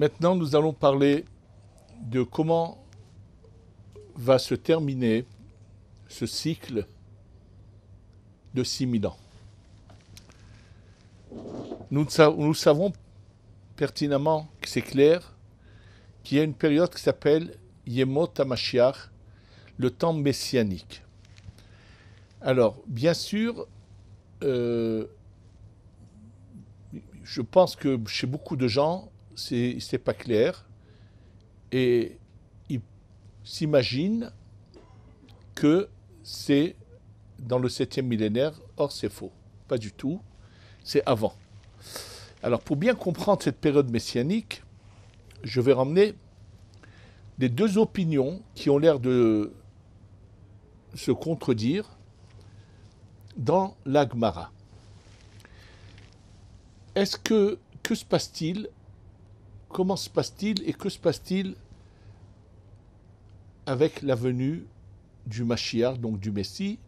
Maintenant, nous allons parler de comment va se terminer ce cycle de 6000 ans. Nous, savons pertinemment que c'est clair qu'il y a une période qui s'appelle Yemot HaMashiach, le temps messianique. Alors, bien sûr, euh, je pense que chez beaucoup de gens, c'est pas clair. Et il s'imagine que c'est dans le 7e millénaire. Or, c'est faux. Pas du tout. C'est avant. Alors, pour bien comprendre cette période messianique, je vais ramener les deux opinions qui ont l'air de se contredire dans l'Agmara. Est-ce que, que se passe-t-il comment se passe-t-il et que se passe-t-il avec la venue du Mashiach, donc du Messie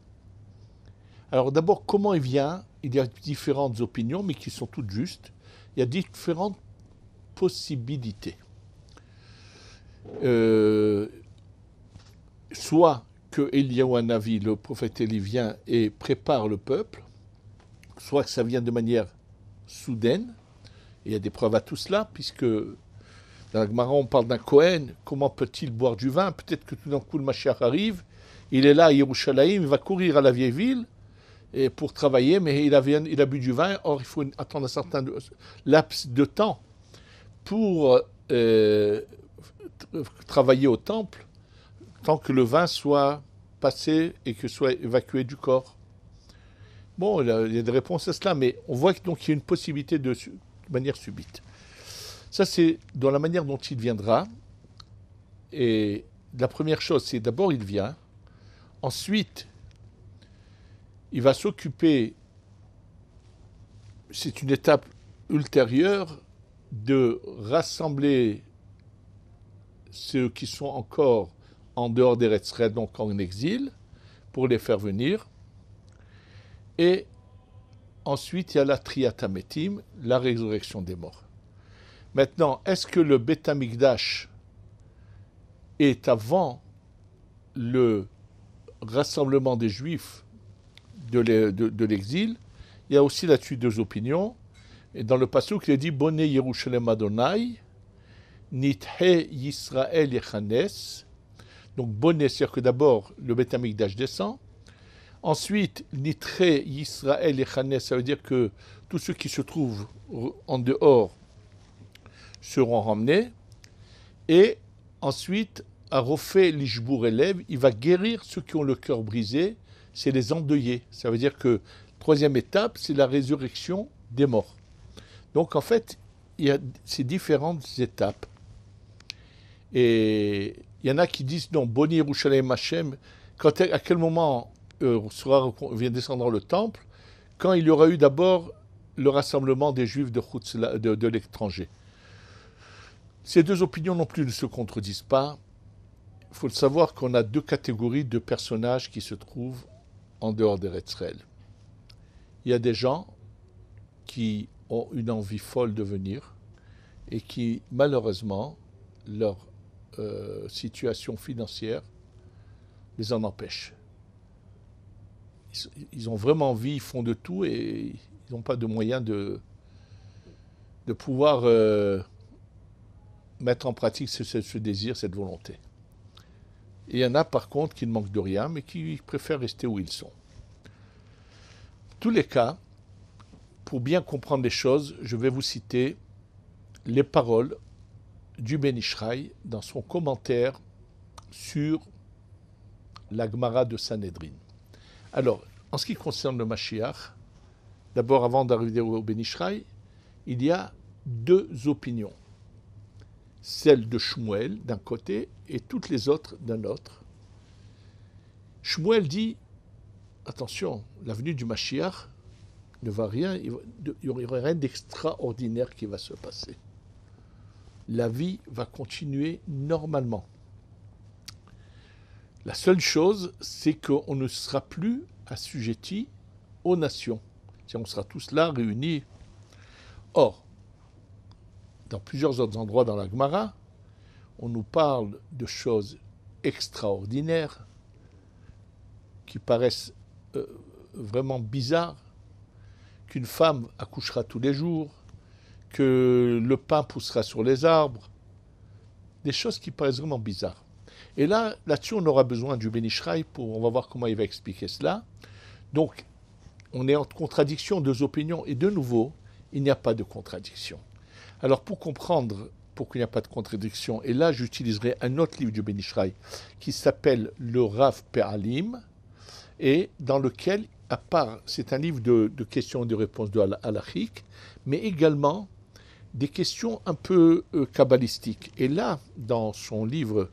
Alors d'abord, comment il vient Il y a différentes opinions, mais qui sont toutes justes. Il y a différentes possibilités. Euh, soit que Eliyahu le prophète Élie, vient et prépare le peuple, soit que ça vient de manière soudaine, il y a des preuves à tout cela, puisque dans Gemara, on parle d'un Cohen, comment peut-il boire du vin Peut-être que tout d'un coup, le Mashiach arrive, il est là à Yerushalayim, il va courir à la vieille ville pour travailler, mais il a, il a bu du vin, or il faut attendre un certain laps de temps pour euh, travailler au temple, tant que le vin soit passé et que soit évacué du corps. Bon, il y a des réponses à cela, mais on voit qu'il y a une possibilité de manière subite. Ça, c'est dans la manière dont il viendra. Et la première chose, c'est d'abord il vient. Ensuite, il va s'occuper, c'est une étape ultérieure, de rassembler ceux qui sont encore en dehors des retraites, donc en exil, pour les faire venir. Et Ensuite, il y a la triatametim, la résurrection des morts. Maintenant, est-ce que le Betamikdash est avant le rassemblement des Juifs de l'exil Il y a aussi là-dessus deux opinions. Et dans le passage, il est dit Bonne Yerushalem Adonai, Nithe Yisrael Yechanes. Donc, Bonne, c'est-à-dire que d'abord, le Betamikdash descend. Ensuite, Nitré, Israël et Khanes, ça veut dire que tous ceux qui se trouvent en dehors seront ramenés. Et ensuite, Arofé Lishbour élève, il va guérir ceux qui ont le cœur brisé, c'est les endeuillés. Ça veut dire que troisième étape, c'est la résurrection des morts. Donc en fait, il y a ces différentes étapes. Et il y en a qui disent non, Boni Yerushalayim Machem. quand, à quel moment euh, vient descendre dans le temple quand il y aura eu d'abord le rassemblement des juifs de, l'étranger. Ces deux opinions non plus ne se contredisent pas. Il faut le savoir qu'on a deux catégories de personnages qui se trouvent en dehors des Retzrel. Il y a des gens qui ont une envie folle de venir et qui, malheureusement, leur euh, situation financière les en empêche ils, ont vraiment envie, ils font de tout et ils n'ont pas de moyens de, de pouvoir euh, mettre en pratique ce, désir, cette volonté. il y en a par contre qui ne manquent de rien, mais qui préfèrent rester où ils sont. tous les cas, pour bien comprendre les choses, je vais vous citer les paroles du Benishraï dans son commentaire sur l'Agmara de Sanhedrin. Alors, en ce qui concerne le Mashiach, d'abord avant d'arriver au Benishraï, il y a deux opinions. Celle de Shmuel d'un côté et toutes les autres d'un autre. Shmuel dit attention, la venue du Mashiach ne va rien, il n'y aura rien d'extraordinaire qui va se passer. La vie va continuer normalement. La seule chose, c'est qu'on ne sera plus assujettis aux nations. On sera tous là réunis. Or, dans plusieurs autres endroits dans la Gemara, on nous parle de choses extraordinaires qui paraissent euh, vraiment bizarres, qu'une femme accouchera tous les jours, que le pain poussera sur les arbres, des choses qui paraissent vraiment bizarres. Et là, là-dessus, on aura besoin du Benishraï pour, on va voir comment il va expliquer cela. Donc, on est en contradiction, deux opinions, et de nouveau, il n'y a pas de contradiction. Alors, pour comprendre pourquoi il n'y a pas de contradiction, et là, j'utiliserai un autre livre du Benishraï qui s'appelle Le Rav Pe'alim, et dans lequel, à part, c'est un livre de, questions et de réponses de Al-Achik, mais également des questions un peu euh, kabbalistiques. Et là, dans son livre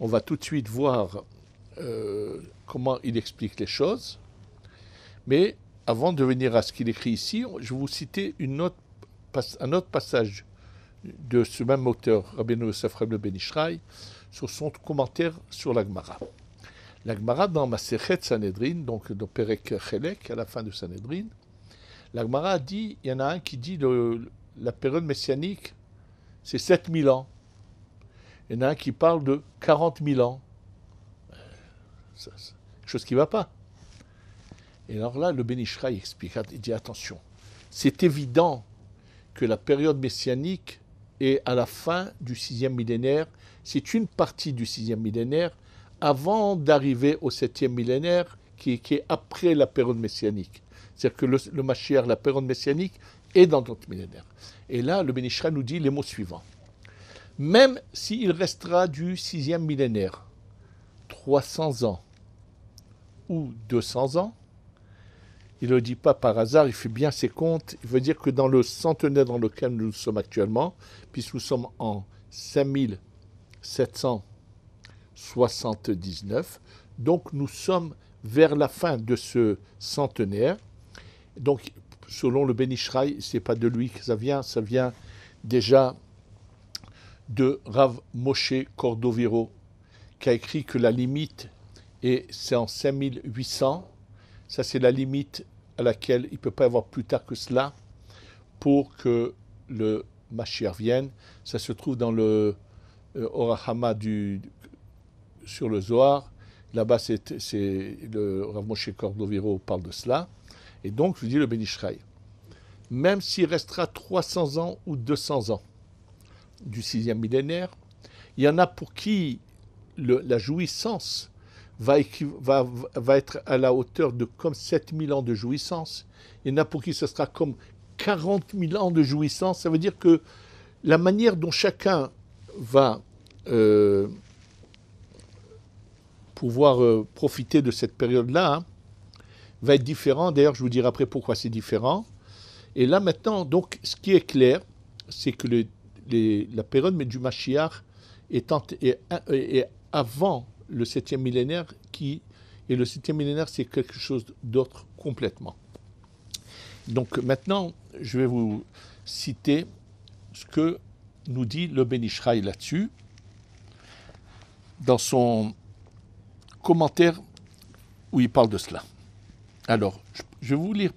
on va tout de suite voir euh, comment il explique les choses. Mais avant de venir à ce qu'il écrit ici, je vais vous citer un autre passage de ce même auteur, Rabbeinu Yosef le Benishraï, sur son commentaire sur l'Agmara. L'Agmara dans Maserhet Sanhedrin, donc dans Perek Chelek, à la fin de Sanhedrin, l'Agmara dit, il y en a un qui dit que la période messianique, c'est 7000 ans. Il y en a un qui parle de 40 000 ans. chose qui ne va pas. Et alors là, le Bénishra explique, il dit attention, c'est évident que la période messianique est à la fin du sixième millénaire, c'est une partie du sixième millénaire, avant d'arriver au septième millénaire, qui, est après la période messianique. C'est-à-dire que le, le la période messianique, est dans notre millénaire. Et là, le Bénishra nous dit les mots suivants même s'il restera du sixième millénaire, 300 ans ou 200 ans, il ne le dit pas par hasard, il fait bien ses comptes, il veut dire que dans le centenaire dans lequel nous sommes actuellement, puisque nous sommes en 5779, donc nous sommes vers la fin de ce centenaire. Donc, selon le Benishraï, ce n'est pas de lui que ça vient, ça vient déjà de Rav Moshe Cordoviro, qui a écrit que la limite, est c'est en 5800, ça c'est la limite à laquelle il ne peut pas y avoir plus tard que cela pour que le Mashiach vienne. Ça se trouve dans le euh, Orahama du, sur le Zohar. Là-bas, c'est, le Rav Moshe Cordoviro parle de cela. Et donc, je dis le Benishraï. Même s'il restera 300 ans ou 200 ans, du sixième millénaire, il y en a pour qui la jouissance va, va, va, être à la hauteur de comme 7000 ans de jouissance, il y en a pour qui ce sera comme 40 000 ans de jouissance, ça veut dire que la manière dont chacun va euh, pouvoir euh, profiter de cette période-là hein, va être différent. D'ailleurs, je vous dirai après pourquoi c'est différent. Et là maintenant, donc, ce qui est clair, c'est que le la période mais du Mashiach est, avant le septième millénaire qui et le septième millénaire c'est quelque chose d'autre complètement. Donc maintenant, je vais vous citer ce que nous dit le Benishraï là-dessus dans son commentaire où il parle de cela. Alors, je vais vous lire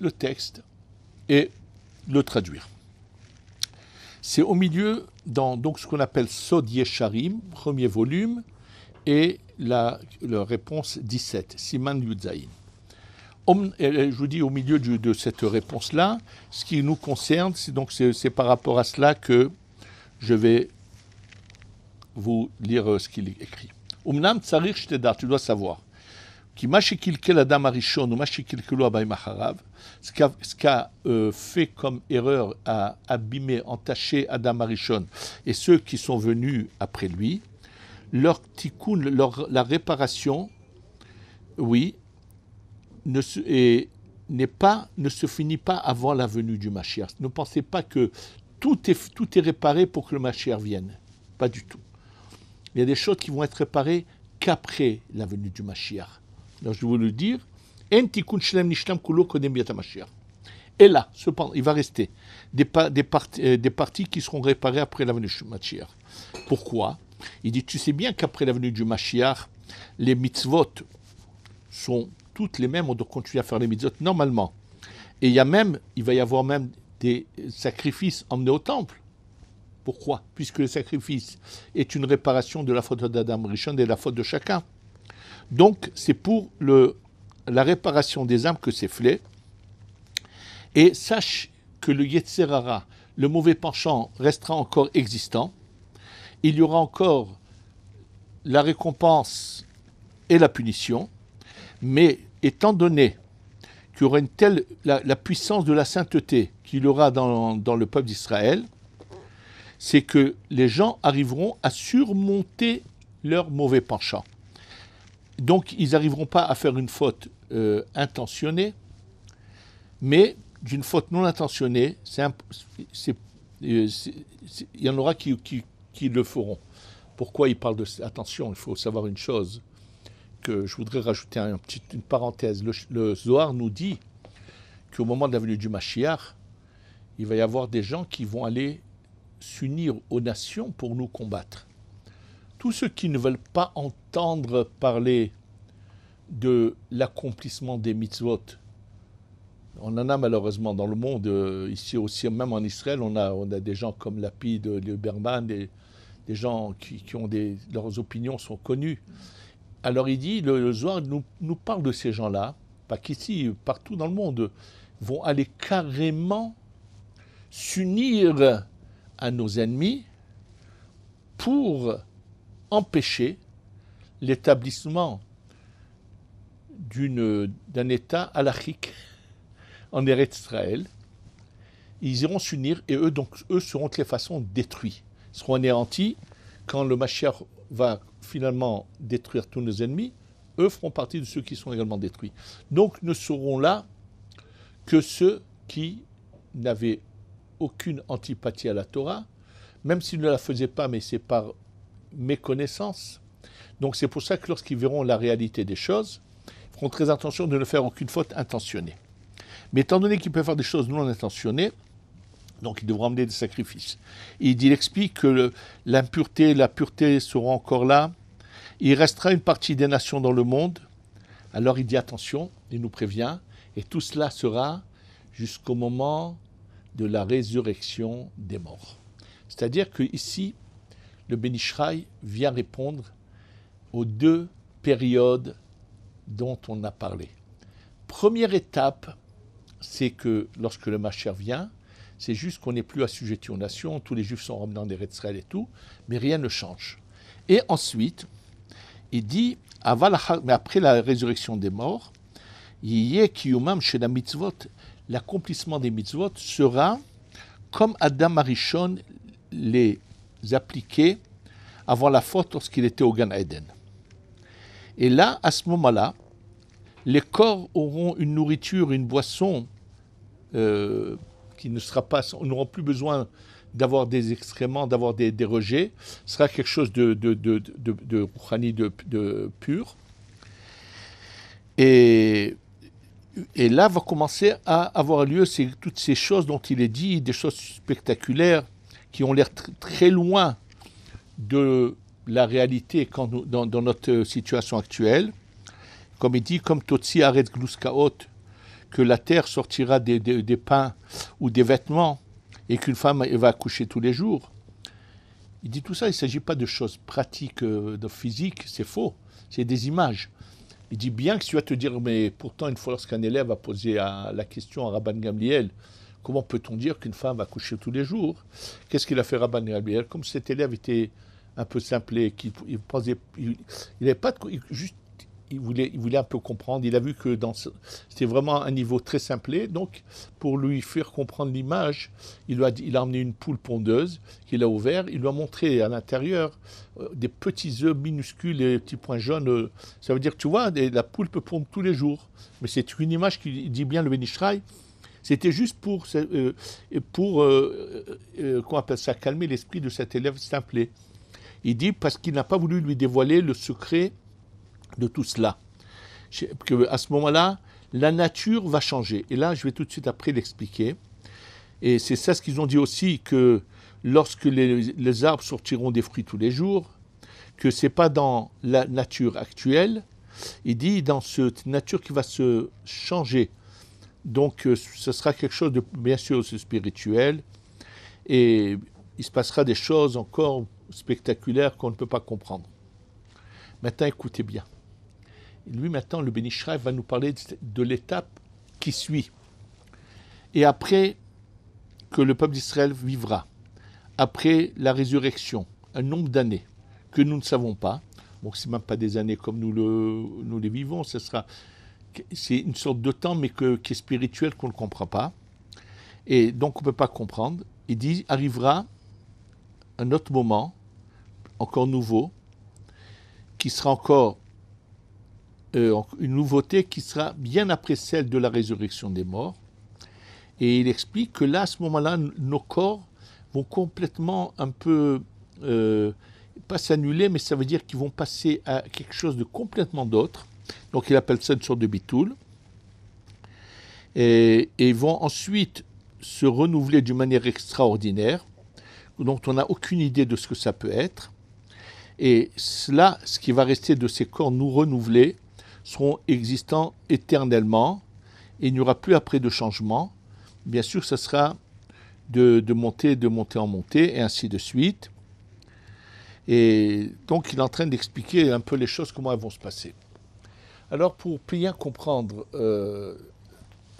le texte et le traduire. C'est au milieu, dans donc, ce qu'on appelle « Sharim, premier volume, et la, réponse 17, Siman Yudzaïn. Je vous dis au milieu de cette réponse-là, ce qui nous concerne, c'est donc c'est par rapport à cela que je vais vous lire euh, ce qu'il écrit. Umnam tu dois savoir ce qu'a fait comme erreur a abîmé, entaché Adam Arishon et ceux qui sont venus après lui, leur tikkun, leur, la réparation, oui, ne se, pas, ne se finit pas avant la venue du Mashiach. Ne pensez pas que tout est, tout est réparé pour que le Mashiach vienne. Pas du tout. Il y a des choses qui vont être réparées qu'après la venue du Mashiach je vais vous le dire. Et là, cependant, il va rester des, euh, des, parties qui seront réparées après la venue du Mashiach. Pourquoi Il dit, tu sais bien qu'après la venue du Mashiach, les mitzvot sont toutes les mêmes, on doit continuer à faire les mitzvot normalement. Et il y a même, il va y avoir même des sacrifices emmenés au temple. Pourquoi Puisque le sacrifice est une réparation de la faute d'Adam Rishon et de la faute de chacun. Donc c'est pour le, la réparation des âmes que c'est fait. Et sache que le Yetzerara, le mauvais penchant, restera encore existant. Il y aura encore la récompense et la punition. Mais étant donné qu'il y aura une telle la, puissance de la sainteté qu'il y aura dans le peuple d'Israël, c'est que les gens arriveront à surmonter leur mauvais penchant. Donc, ils n'arriveront pas à faire une faute euh, intentionnée, mais d'une faute non intentionnée, euh, il y en aura qui, le feront. Pourquoi il parle de... Attention, il faut savoir une chose, que je voudrais rajouter un, une parenthèse. Le, Zohar nous dit qu'au moment de la venue du Mashiach, il va y avoir des gens qui vont aller s'unir aux nations pour nous combattre tous ceux qui ne veulent pas entendre parler de l'accomplissement des mitzvot, on en a malheureusement dans le monde, euh, ici aussi, même en Israël, on a, on a des gens comme Lapide, Lieberman, des, des gens qui, ont des, leurs opinions sont connues. Alors il dit, le, Zohar nous, nous parle de ces gens-là, pas qu'ici, partout dans le monde, vont aller carrément s'unir à nos ennemis pour empêcher l'établissement d'un État alachique en Eretz Israël. Ils iront s'unir et eux, donc, eux seront de toute façon détruits, seront anéantis. Quand le Mashiach va finalement détruire tous nos ennemis, eux feront partie de ceux qui sont également détruits. Donc ne seront là que ceux qui n'avaient aucune antipathie à la Torah, même s'ils ne la faisaient pas, mais c'est par méconnaissance. Donc c'est pour ça que lorsqu'ils verront la réalité des choses, ils feront très attention de ne faire aucune faute intentionnée. Mais étant donné qu'ils peuvent faire des choses non intentionnées, donc ils devront amener des sacrifices. Il, il explique que l'impureté et la pureté seront encore là. Il restera une partie des nations dans le monde. Alors il dit attention, il nous prévient, et tout cela sera jusqu'au moment de la résurrection des morts. C'est-à-dire qu'ici, le Benishraï vient répondre aux deux périodes dont on a parlé. Première étape, c'est que lorsque le Macher vient, c'est juste qu'on n'est plus assujetti aux nations, tous les Juifs sont dans des Israël et tout, mais rien ne change. Et ensuite, il dit, mais après la résurrection des morts, l'accomplissement des mitzvot sera comme Adam Arishon les appliqués avant la faute lorsqu'il était au Gan Eden. Et là, à ce moment-là, les corps auront une nourriture, une boisson euh, qui ne sera pas, n'auront plus besoin d'avoir des excréments, d'avoir des, rejets. Ce sera quelque chose de, de, pur. Et, et là va commencer à avoir lieu toutes ces choses dont il est dit, des choses spectaculaires, qui ont l'air très loin de la réalité dans, notre situation actuelle. Comme il dit, comme Totsi arrête Gluskaot, que la terre sortira des, des, pains ou des vêtements et qu'une femme va accoucher tous les jours. Il dit tout ça, il ne s'agit pas de choses pratiques, euh, de physique, c'est faux, c'est des images. Il dit bien que tu vas te dire, mais pourtant, une fois lorsqu'un élève a posé la question à Rabban Gamliel, Comment peut-on dire qu'une femme va coucher tous les jours Qu'est-ce qu'il a fait Rabban Albier Comme cet élève était un peu simplé, qu'il il pas de, juste, il voulait, un peu comprendre. Il a vu que dans, c'était vraiment un niveau très simplé. Donc, pour lui faire comprendre l'image, il a, emmené une poule pondeuse qu'il a ouverte. Il lui a montré à l'intérieur euh, des petits œufs minuscules et petits points jaunes. ça veut dire, tu vois, la poule peut pondre tous les jours. Mais c'est une image qui dit bien le Benishraï. C'était juste pour, euh, pour euh, euh, ça, calmer l'esprit de cet élève simplet. Il dit parce qu'il n'a pas voulu lui dévoiler le secret de tout cela. Que à ce moment-là, la nature va changer. Et là, je vais tout de suite après l'expliquer. Et c'est ça ce qu'ils ont dit aussi, que lorsque les, les, arbres sortiront des fruits tous les jours, que ce n'est pas dans la nature actuelle, il dit dans cette nature qui va se changer, donc, euh, ce sera quelque chose de, bien sûr, spirituel. Et il se passera des choses encore spectaculaires qu'on ne peut pas comprendre. Maintenant, écoutez bien. Lui, maintenant, le Bénishraï va nous parler de l'étape qui suit. Et après que le peuple d'Israël vivra, après la résurrection, un nombre d'années que nous ne savons pas, Donc, ce même pas des années comme nous, le, nous les vivons, ce sera c'est une sorte de temps, mais que, qui est spirituel, qu'on ne comprend pas. Et donc on ne peut pas comprendre. Il dit, arrivera un autre moment, encore nouveau, qui sera encore euh, une nouveauté qui sera bien après celle de la résurrection des morts. Et il explique que là, à ce moment-là, nos corps vont complètement un peu, euh, pas s'annuler, mais ça veut dire qu'ils vont passer à quelque chose de complètement d'autre donc il appelle ça une sorte de bitoul. Et, ils vont ensuite se renouveler d'une manière extraordinaire, dont on n'a aucune idée de ce que ça peut être. Et cela, ce qui va rester de ces corps nous renouvelés, seront existants éternellement, il n'y aura plus après de changement. Bien sûr, ça sera de, monter, de monter en montée, et ainsi de suite. Et donc, il est en train d'expliquer un peu les choses, comment elles vont se passer. Alors pour bien comprendre euh,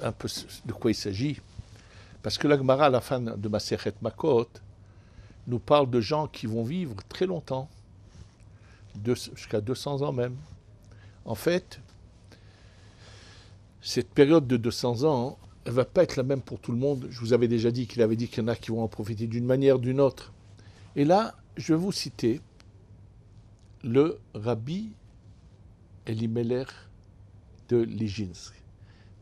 un peu de quoi il s'agit, parce que l'Agmara, à la fin de Maseret Makot, nous parle de gens qui vont vivre très longtemps, jusqu'à 200 ans même. En fait, cette période de 200 ans, elle ne va pas être la même pour tout le monde. Je vous avais déjà dit qu'il avait dit qu'il y en a qui vont en profiter d'une manière ou d'une autre. Et là, je vais vous citer le rabbi Elimelech de Lijinsk.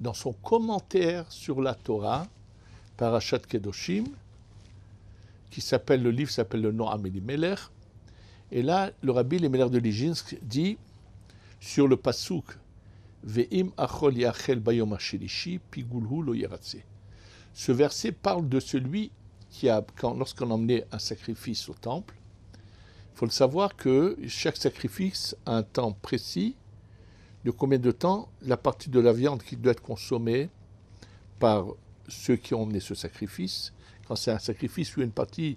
Dans son commentaire sur la Torah, par Parashat Kedoshim, qui s'appelle, le livre s'appelle le Noam Elimelech, et là, le rabbi Elimelech de Lijinsk dit sur le pasuk Ve'im achol yachel bayom pigulhu lo Ce verset parle de celui qui a, lorsqu'on emmenait un sacrifice au temple, il faut le savoir que chaque sacrifice a un temps précis de combien de temps la partie de la viande qui doit être consommée par ceux qui ont mené ce sacrifice, quand c'est un sacrifice ou une partie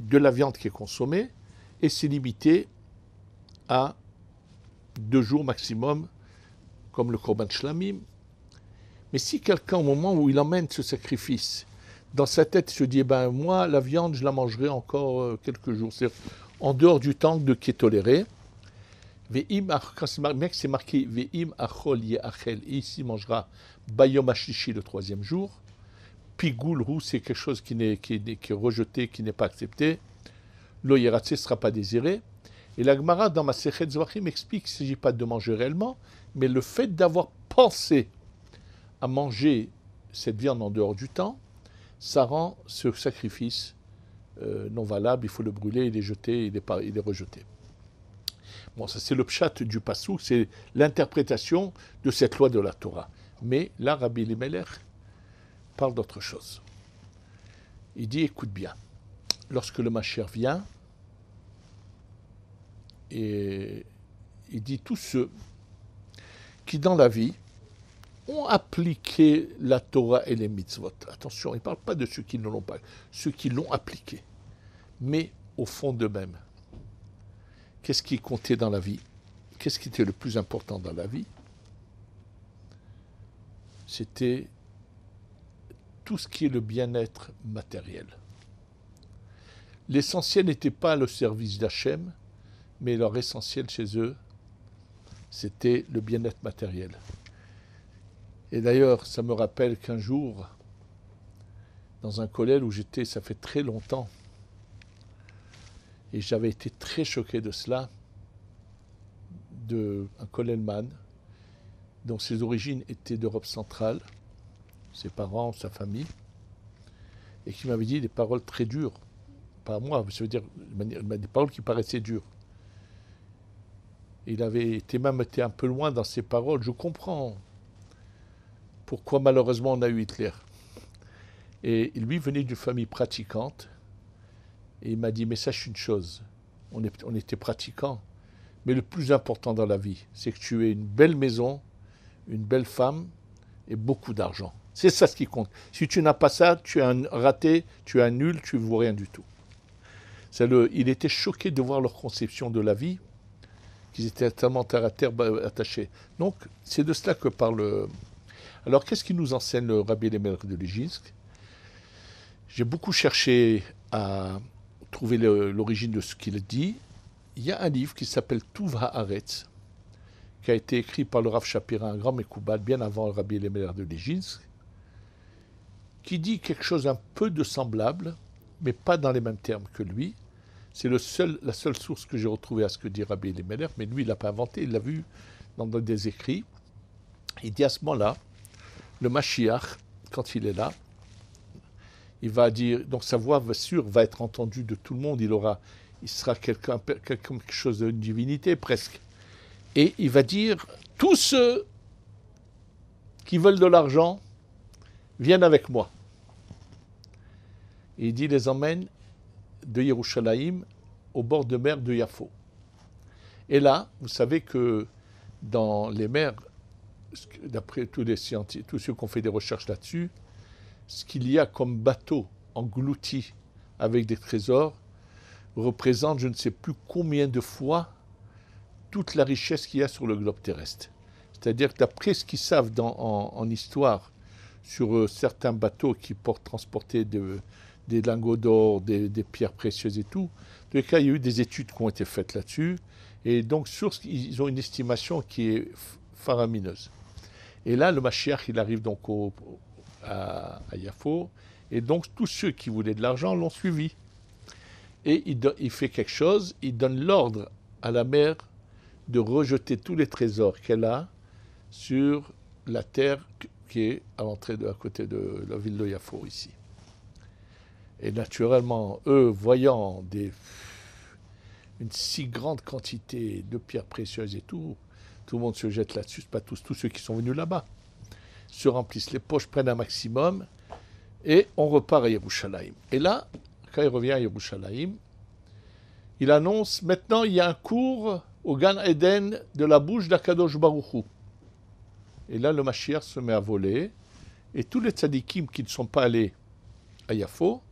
de la viande qui est consommée, et c'est limité à deux jours maximum, comme le Korban Shlamim. Mais si quelqu'un, au moment où il emmène ce sacrifice, dans sa tête se dit, eh ben moi, la viande, je la mangerai encore euh, quelques jours, c'est-à-dire en dehors du temps de, qui est toléré, quand c'est marqué achol et ici mangera Bayom le troisième jour, Pigoul c'est quelque chose qui, est, rejeté, qui n'est pas accepté, Lo ne sera pas désiré. Et la dans ma Sechet Zvachim explique qu'il ne s'agit pas de manger réellement, mais le fait d'avoir pensé à manger cette viande en dehors du temps, ça rend ce sacrifice euh, non valable, il faut le brûler, il est jeté, il il est rejeté c'est le pshat du Passou, c'est l'interprétation de cette loi de la Torah. Mais là, Rabbi Limelech parle d'autre chose. Il dit, écoute bien, lorsque le Macher vient, et il dit tous ceux qui dans la vie ont appliqué la Torah et les mitzvot. Attention, il ne parle pas de ceux qui ne l'ont pas, ceux qui l'ont appliqué, mais au fond d'eux-mêmes Qu'est-ce qui comptait dans la vie Qu'est-ce qui était le plus important dans la vie C'était tout ce qui est le bien-être matériel. L'essentiel n'était pas le service d'Hachem, mais leur essentiel chez eux, c'était le bien-être matériel. Et d'ailleurs, ça me rappelle qu'un jour, dans un collège où j'étais, ça fait très longtemps, et j'avais été très choqué de cela, de un dont ses origines étaient d'Europe centrale, ses parents, sa famille, et qui m'avait dit des paroles très dures, pas moi, ça veut dire des paroles qui paraissaient dures. Il avait été même un peu loin dans ses paroles. Je comprends pourquoi malheureusement on a eu Hitler. Et lui venait d'une famille pratiquante, et il m'a dit, mais sache une chose, on, était pratiquants, mais le plus important dans la vie, c'est que tu aies une belle maison, une belle femme et beaucoup d'argent. C'est ça ce qui compte. Si tu n'as pas ça, tu es un raté, tu es un nul, tu ne vaux rien du tout. il était choqué de voir leur conception de la vie, qu'ils étaient tellement terre à terre bah, attachés. Donc, c'est de cela que parle. Alors, qu'est-ce qui nous enseigne le Rabbi Lemer de Légisk J'ai beaucoup cherché à trouver l'origine de ce qu'il dit, il y a un livre qui s'appelle Touva Haaretz, qui a été écrit par le Rav Shapira, un grand Mekoubad, bien avant le Rabbi Elimelech de Léginsk, qui dit quelque chose un peu de semblable, mais pas dans les mêmes termes que lui. C'est seul, la seule source que j'ai retrouvée à ce que dit Rabbi Elimelech, mais lui, il l'a pas inventé, il l'a vu dans des écrits. Il dit à ce moment-là, le Mashiach, quand il est là, il va dire, donc sa voix va, va être entendue de tout le monde, il aura, il sera quelqu'un, quelque chose d'une divinité presque. Et il va dire, tous ceux qui veulent de l'argent viennent avec moi. Et il dit, les emmène de Yerushalayim au bord de mer de Yafo. Et là, vous savez que dans les mers, d'après tous les scientifiques, tous ceux qui ont fait des recherches là-dessus, ce qu'il y a comme bateau englouti avec des trésors représente je ne sais plus combien de fois toute la richesse qu'il y a sur le globe terrestre. C'est-à-dire que d'après ce qu'ils savent dans, en, histoire sur euh, certains bateaux qui portent transporter des lingots d'or, des, pierres précieuses et tout, tout cas, il y a eu des études qui ont été faites là-dessus. Et donc, sur ils ont une estimation qui est faramineuse. Et là, le Mashiach, il arrive donc au, à, Et donc tous ceux qui voulaient de l'argent l'ont suivi. Et il, fait quelque chose, il donne l'ordre à la mère de rejeter tous les trésors qu'elle a sur la terre qui est à l'entrée de à côté de la ville de Yafo ici. Et naturellement, eux, voyant des, une si grande quantité de pierres précieuses et tout, tout le monde se jette là-dessus, pas tous, tous ceux qui sont venus là-bas se remplissent les poches, prennent un maximum, et on repart à Yerushalayim. Et là, quand il revient à Yerushalayim, il annonce maintenant il y a un cours au Gan Eden de la bouche d'Akadosh Baruchou. Et là, le Mashiach se met à voler, et tous les tzadikim qui ne sont pas allés à Yafo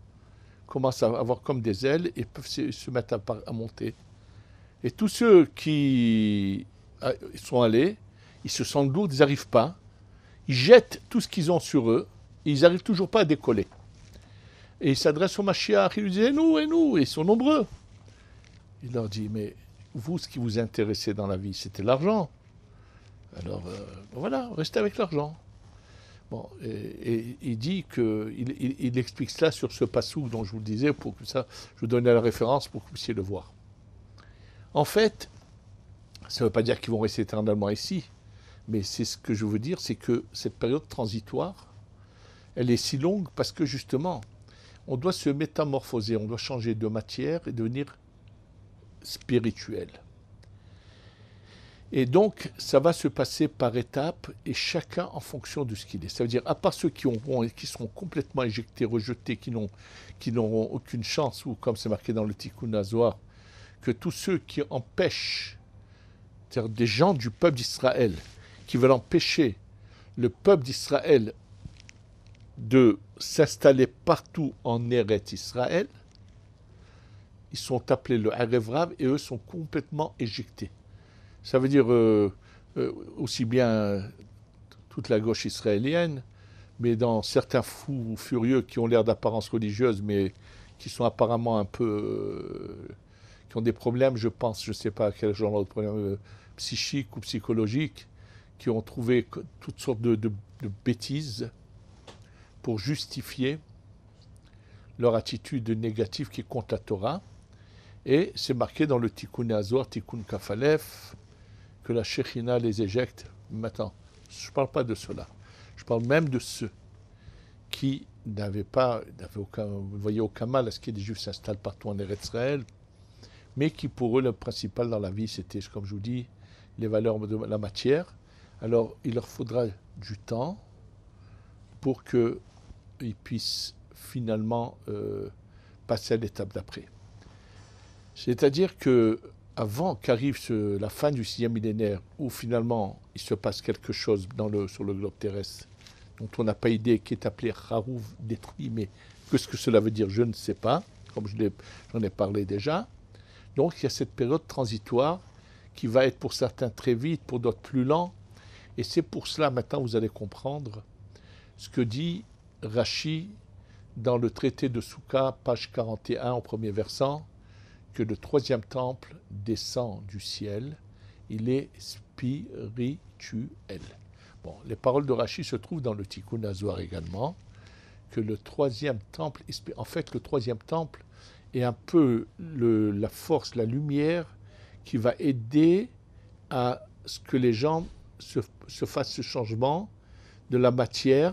commencent à avoir comme des ailes et peuvent se mettre à, à monter. Et tous ceux qui euh, sont allés, ils se sentent lourds, ils n'arrivent pas. Ils jettent tout ce qu'ils ont sur eux ils n'arrivent toujours pas à décoller. Et ils s'adressent au Mashiach, ils lui disent Et nous, et nous, ils sont nombreux. Il leur dit Mais vous, ce qui vous intéressait dans la vie, c'était l'argent. Alors euh, ben voilà, restez avec l'argent. Bon, et, il dit que il, explique cela sur ce passou dont je vous le disais pour que ça, je vous donne la référence pour que vous puissiez le voir. En fait, ça ne veut pas dire qu'ils vont rester éternellement ici, mais c'est ce que je veux dire, c'est que cette période transitoire, elle est si longue parce que justement, on doit se métamorphoser, on doit changer de matière et devenir spirituel. Et donc, ça va se passer par étapes et chacun en fonction de ce qu'il est. Ça veut dire, à part ceux qui, seront complètement éjectés, rejetés, qui, n'ont, n'auront aucune chance, ou comme c'est marqué dans le Tikkun que tous ceux qui empêchent, cest des gens du peuple d'Israël, qui veulent empêcher le peuple d'Israël de s'installer partout en Eret Israël, ils sont appelés le Arevrav et eux sont complètement éjectés. Ça veut dire euh, euh, aussi bien toute la gauche israélienne, mais dans certains fous furieux qui ont l'air d'apparence religieuse, mais qui sont apparemment un peu. Euh, qui ont des problèmes, je pense, je ne sais pas quel genre de problème, psychique ou psychologique, qui ont trouvé toutes sortes de, bêtises pour justifier leur attitude négative qui compte la Torah. Et c'est marqué dans le Tikkun Azor, Tikkun Kafalef, que la Shekhinah les éjecte. Maintenant, je ne parle pas de cela. Je parle même de ceux qui n'avaient pas, n'avaient aucun, voyaient aucun mal à ce que les Juifs s'installent partout en Israël, mais qui pour eux, le principal dans la vie, c'était, comme je vous dis, les valeurs de la matière, alors, il leur faudra du temps pour qu'ils puissent finalement euh, passer à l'étape d'après. C'est-à-dire que avant qu'arrive la fin du sixième millénaire, où finalement il se passe quelque chose sur le globe terrestre dont on n'a pas idée, qui est appelé Harouf détruit, mais quest ce que cela veut dire, je ne sais pas, comme j'en ai parlé déjà. Donc il y a cette période transitoire qui va être pour certains très vite, pour d'autres plus lent, et c'est pour cela, maintenant, vous allez comprendre ce que dit Rachi dans le traité de Souka, page 41, au premier versant, que le troisième temple descend du ciel, il est spirituel. Bon, les paroles de Rashi se trouvent dans le Tikkun également, que le troisième temple, en fait, le troisième temple est un peu le, la force, la lumière qui va aider à ce que les gens se, fasse ce changement de la matière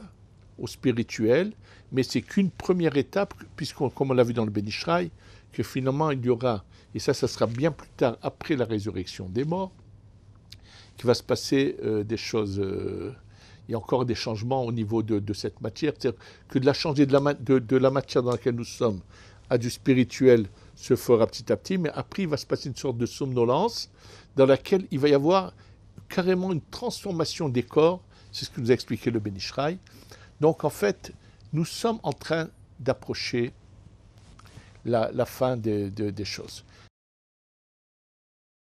au spirituel, mais c'est qu'une première étape, puisqu'on, comme on l'a vu dans le Bénishraï, que finalement il y aura, et ça, ça sera bien plus tard, après la résurrection des morts, qu'il va se passer euh, des choses. Euh, il y a encore des changements au niveau de, cette matière. C'est-à-dire que de la changer de la, de, de la matière dans laquelle nous sommes à du spirituel se fera petit à petit, mais après, il va se passer une sorte de somnolence dans laquelle il va y avoir carrément une transformation des corps, c'est ce que nous a expliqué le Benishraï. Donc en fait, nous sommes en train d'approcher la, fin des choses.